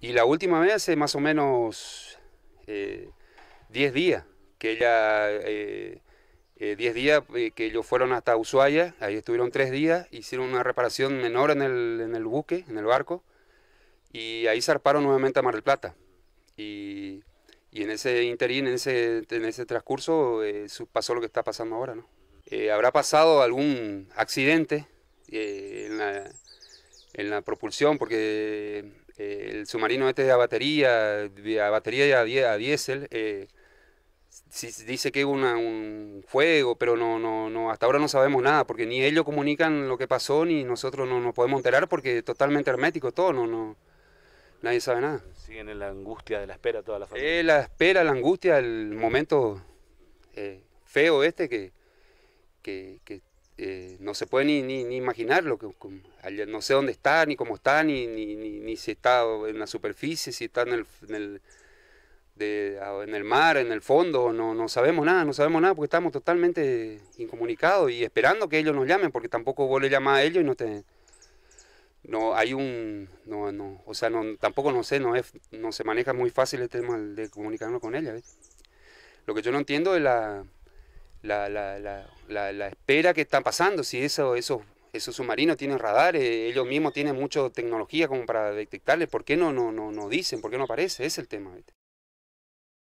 Y la última vez hace más o menos 10 eh, días, que ella, eh, eh, días que ellos fueron hasta Ushuaia, ahí estuvieron 3 días, hicieron una reparación menor en el, buque, en el barco, y ahí zarparon nuevamente a Mar del Plata. Y, en ese interín, en ese, transcurso, pasó lo que está pasando ahora. ¿no? habrá pasado algún accidente en, la, en, la, propulsión, porque el submarino este de a batería, a batería y a, diésel, eh, dice que hubo un fuego, pero no, no, no, hasta ahora no sabemos nada, porque ni ellos comunican lo que pasó, ni nosotros no nos podemos enterar, porque es totalmente hermético todo, no, no, nadie sabe nada. Siguen en la angustia de la espera toda la eh, familia. Eh, la espera, la angustia, el momento eh, feo este que, que eh, no se puede ni, ni, imaginar lo que no sé dónde está, ni cómo está, ni, ni, ni, si está en la superficie, si está en el, ah, en el, mar, en el fondo, no, no sabemos nada, no sabemos nada porque estamos totalmente incomunicados y esperando que ellos nos llamen porque tampoco vos le llamás a ellos y no te... No, hay un... No, no, o sea, no, tampoco no sé, no, es, no se maneja muy fácil el este tema de comunicarnos con ella. Lo que yo no entiendo es la la, la, la, espera que están pasando, si eso, esos, esos submarinos tienen radares, ellos mismos tienen mucha tecnología como para detectarles, ¿por qué no, no, no, no dicen? ¿Por qué no aparece? es el tema.